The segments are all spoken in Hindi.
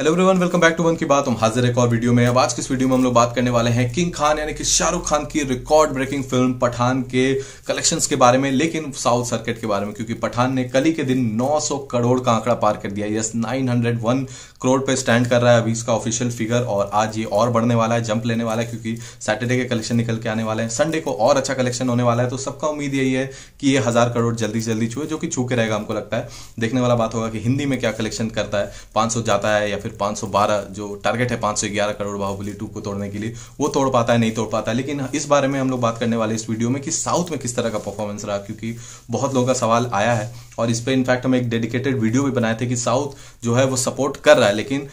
Hello everyone welcome back to one की बात हम हाजिर एक और वीडियो में अब आज के इस वीडियो में हम लोग बात करने वाले हैं किंग खान यानी कि शाहरुख खान की रिकॉर्ड ब्रेकिंग फिल्म पठान के कलेक्शंस के बारे में लेकिन साउथ सर्किट के बारे में क्योंकि पठान ने कल ही के दिन 900 करोड़ का आंकड़ा पार कर दिया यस 901 करोड़ पे स्टैंड कर रहा है अभी इसका ऑफिशियल फिगर और आज ये और बढ़ने वाला है जंप लेने वाला है क्योंकि सैटरडे के कलेक्शन निकल के आने वाले हैं संडे को और अच्छा कलेक्शन होने वाला है तो सबका उम्मीद यही है कि ये हज़ार करोड़ जल्दी से जल्दी छुए जो कि छू के रहेगा हमको लगता है देखने वाला बात होगा कि हिंदी में क्या कलेक्शन करता है पांच जाता है या फिर पांच जो टारगेट है पांच करोड़ बाहुबली टू को तोड़ने के लिए वो तोड़ पाता है नहीं तोड़ पाता है लेकिन इस बारे में हम लोग बात करने वाले इस वीडियो में कि साउथ में किस तरह का परफॉर्मेंस रहा क्योंकि बहुत लोगों का सवाल आया है और इस पर इनफैक्ट हम एक डेडिकेटेड वीडियो भी बनाए थे कि साउथ जो है वो सपोर्ट कर रहा है है लेकिन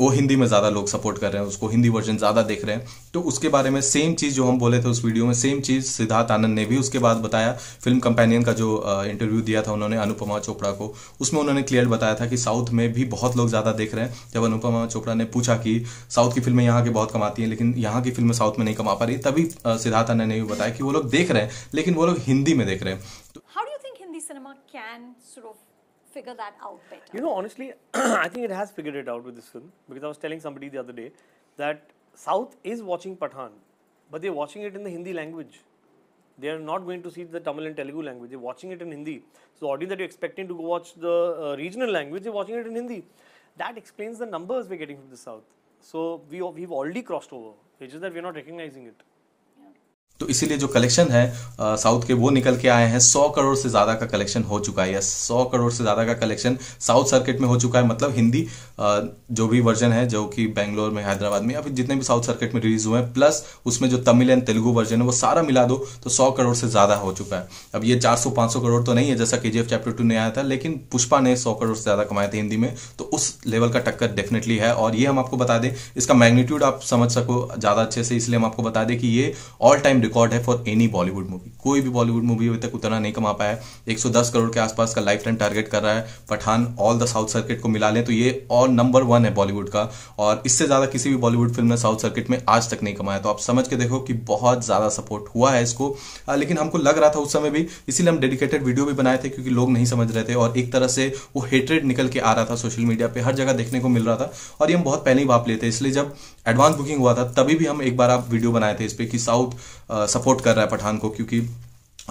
वो हिंदी में ज़्यादा लोग सपोर्ट कर रहे हैं उसको हिंदी वर्जन ज़्यादा देख रहे हैं तो उसके बारे में सेम चीज़ जो हम बोले थे उस वीडियो में सेम चीज़ सिद्धार्थ आनंद ने भी उसके बाद बताया फिल्म कंपेनियन का जो इंटरव्यू दिया था उन्होंने अनुपमा चोपड़ा को उसमें उन्होंने क्लियर बताया था कि साउथ में भी बहुत लोग ज़्यादा देख रहे हैं जब अनुपमा चोपड़ा ने पूछा कि साउथ की फिल्में यहाँ की बहुत कमाती हैं लेकिन यहाँ की फिल्में साउथ में नहीं कमा पा रही तभी सिद्धार्थ आनंद ने भी बताया कि वो लोग देख रहे हैं लेकिन वो लोग हिंदी में देख रहे हैं तो figure that out better? You know, honestly, I think it has figured it out with this film because I was telling somebody the other day that South is watching Pathan, but they're watching it in the Hindi language. They are not going to see the Tamil and Telugu language. They're watching it in Hindi. So, the audience that you're expecting to go watch the uh, regional language, they're watching it in Hindi. That explains the numbers we're getting from the South. So, we, we've already crossed over. It's just that we're not recognizing it. तो इसीलिए जो कलेक्शन है साउथ के वो निकल के आए हैं सौ करोड़ से ज़्यादा का कलेक्शन हो चुका है सौ करोड़ से ज़्यादा का कलेक्शन साउथ सर्किट में हो चुका है मतलब हिंदी जो भी वर्जन है जो कि बैंगलोर में हैदराबाद में या फिर जितने भी साउथ सर्किट में रिलीज हुए हैं प्लस उसमें जो तमिल एंड तेलुगु वर्जन है वो सारा मिला दो तो सौ करोड़ से ज़्यादा हो चुका है अब ये चार सौ करोड़ तो नहीं है जैसा के चैप्टर टू ने आया था लेकिन पुष्पा ने सौ करोड़ से ज़्यादा कमाए थे हिंदी में तो उस लेवल का टक्कर डेफिनेटली है और ये हम आपको बता दें इसका मैग्नीट्यूड आप समझ सको ज़्यादा अच्छे से इसलिए हम आपको बता दें कि ये ऑल टाइम रिकॉर्ड है फॉर एनी बॉलीवुड मूवी कोई भी बॉलीवुड मूवी अभी तक उतना नहीं कमा पाया है 110 करोड़ के आसपास का लाइफ टाइम टारगेट कर रहा है Pathaan all the south circuit को मिला लें तो ये और नंबर वन है बॉलीवुड का और इससे ज़्यादा किसी भी बॉलीवुड फिल्म ने साउथ सर्किट में आज तक नहीं कमाया तो आप समझ के देखो कि बहुत ज़्यादा सपोर्ट हुआ है इसको लेकिन हमको लग रहा था उस समय भी इसीलिए हम डेडिकेटेड वीडियो भी बनाए थे क्योंकि लोग नहीं समझ रहे थे और एक तरह से वो हेटरेड निकल के आ रहा था सोशल मीडिया पर हर जगह देखने को मिल रहा था और ये हम बहुत पहले ही भाप लेते इसलिए जब एडवांस बुकिंग हुआ था तभी भी हम एक बार आप वीडियो बनाए थे इस पर कि साउथ सपोर्ट कर रहा है पठान को क्योंकि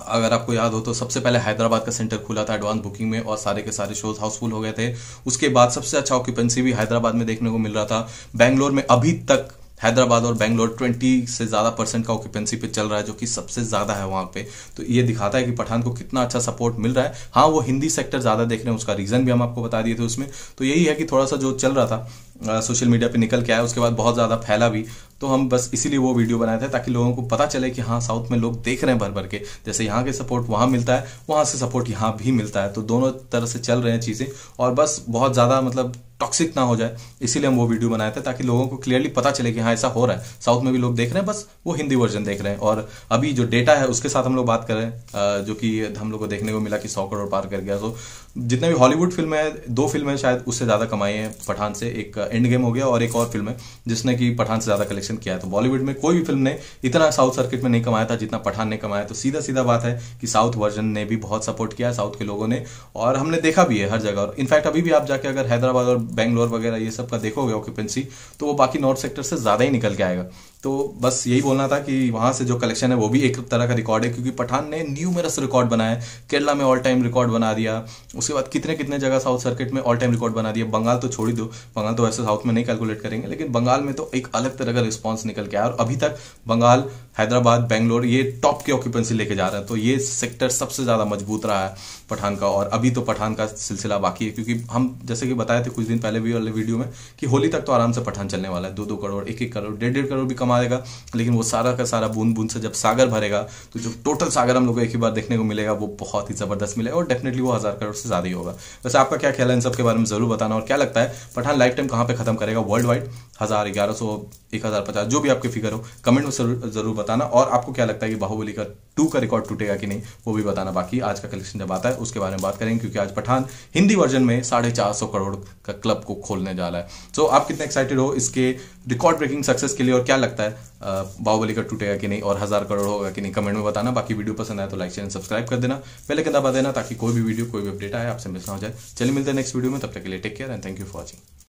अगर आपको याद हो तो सबसे पहले हैदराबाद का सेंटर खुला था एडवांस बुकिंग में और सारे के सारे शोज हाउसफुल हो गए थे उसके बाद सबसे अच्छा ऑक्यूपेंसी भी हैदराबाद में देखने को मिल रहा था बैंगलोर में अभी तक हैदराबाद और बेंगलोर 20 से ज़्यादा परसेंट का ऑक्यूपेंसी पे चल रहा है जो कि सबसे ज़्यादा है वहाँ पे तो ये दिखाता है कि पठान को कितना अच्छा सपोर्ट मिल रहा है हाँ वो हिंदी सेक्टर ज़्यादा देख रहे हैं उसका रीज़न भी हम आपको बता दिए थे उसमें तो यही है कि थोड़ा सा जो चल रहा था सोशल मीडिया पर निकल के आया उसके बाद बहुत ज़्यादा फैला भी तो हम बस इसीलिए वो वीडियो बनाए थे ताकि लोगों को पता चले कि हाँ साउथ में लोग देख रहे हैं भर भर के जैसे यहाँ के सपोर्ट वहाँ मिलता है वहाँ से सपोर्ट यहाँ भी मिलता है तो दोनों तरह से चल रहे हैं चीज़ें और बस बहुत ज़्यादा मतलब टॉक्सिक ना हो जाए इसीलिए हम वो वीडियो बनाए थे ताकि लोगों को क्लियरली पता चले कि हाँ ऐसा हो रहा है साउथ में भी लोग देख रहे हैं बस वो हिंदी वर्जन देख रहे हैं और अभी जो डेटा है उसके साथ हम लोग बात कर रहे हैं जो कि हम लोग को देखने को मिला कि सौ करोड़ पार कर गया तो जितने भी हॉलीवुड फिल्म है दो फिल्में शायद उससे ज़्यादा कमाई है पठान से एक एंड गेम हो गया और एक और फिल्म है जिसने की पठान से ज़्यादा कलेक्शन किया है तो बॉलीवुड में कोई भी फिल्म ने इतना साउथ सर्किट में नहीं कमाया था जितना पठान ने कमाया तो सीधा सीधा बात है कि साउथ वर्जन ने भी बहुत सपोर्ट किया साउथ के लोगों ने और हमने देखा भी है हर जगह और इनफैक्ट अभी भी आप जाके अगर हैदराबाद और बैंगलोर वगैरह ये सब का देखोगे ऑक्यूपेंसी तो वो बाकी नॉर्थ सेक्टर से ज़्यादा ही निकल के आएगा तो बस यही बोलना था कि वहाँ से जो कलेक्शन है वो भी एक तरह का रिकॉर्ड है क्योंकि पठान ने न्यूमेरस रिकॉर्ड बनाया केरला में ऑल टाइम रिकॉर्ड बना दिया उसके बाद कितने कितने जगह साउथ सर्किट में ऑल टाइम रिकॉर्ड बना दिया बंगाल तो छोड़ ही दो बंगाल तो वैसे साउथ में नहीं कैलकुलेट करेंगे लेकिन बंगाल में तो एक अलग तरह का रिस्पॉन्स निकल के आया और अभी तक बंगाल हैदराबाद बेंगलोर ये टॉप की ऑक्यूपेंसी लेके जा रहा है तो ये सेक्टर सबसे ज़्यादा मजबूत रहा है पठान का और अभी तो पठान का सिलसिला बाकी है क्योंकि हम जैसे कि बताए थे कुछ दिन पहले भी वाले वीडियो में कि होली तक तो आराम से पठान चलने वाला है दो दो करोड़ एक एक करोड़ डेढ़ डेढ़ करोड़ भी कम कम आएगा लेकिन वो सारा का सारा बूंद बूंद से जब सागर भरेगा तो जो टोटल सागर हम लोग को एक ही बार देखने को मिलेगा वो बहुत ही ज़बरदस्त मिलेगा और डेफिनेटली वो हज़ार करोड़ से ज़्यादा ही होगा वैसे आपका क्या ख्याल है इन सब के बारे में ज़रूर बताना और क्या लगता है पठान लाइफ टाइम कहाँ पर खत्म करेगा वर्ल्ड वाइड हज़ार ग्यारह सौ एक हज़ार पचास जो भी आपकी फिगर हो कमेंट में ज़रूर बताना और आपको क्या लगता है कि बाहुबली का टू का रिकॉर्ड टूटेगा कि नहीं वो भी बताना बाकी आज का कलेक्शन जब आता है उसके बारे में बात करेंगे क्योंकि आज पठान हिंदी वर्जन में साढ़े चार सौ करोड़ का क्लब को खोलने जा रहा है सो so, आप कितने एक्साइटेड हो इसके रिकॉर्ड ब्रेकिंग सक्सेस के लिए और क्या लगता है लगता है बाहुबली का टूटेगा कि नहीं और हज़ार करोड़ होगा कि नहीं कमेंट में बताना बाकी वीडियो पसंद आए तो लाइक चैनल सब्सक्राइब कर देना पहले के दबा देना ताकि कोई भी वीडियो कोई भी अपडेट आए आपसे मिस ना हो जाए चलिए मिलते हैं नेक्स्ट वीडियो में तब तक के लिए take care and thank you for watching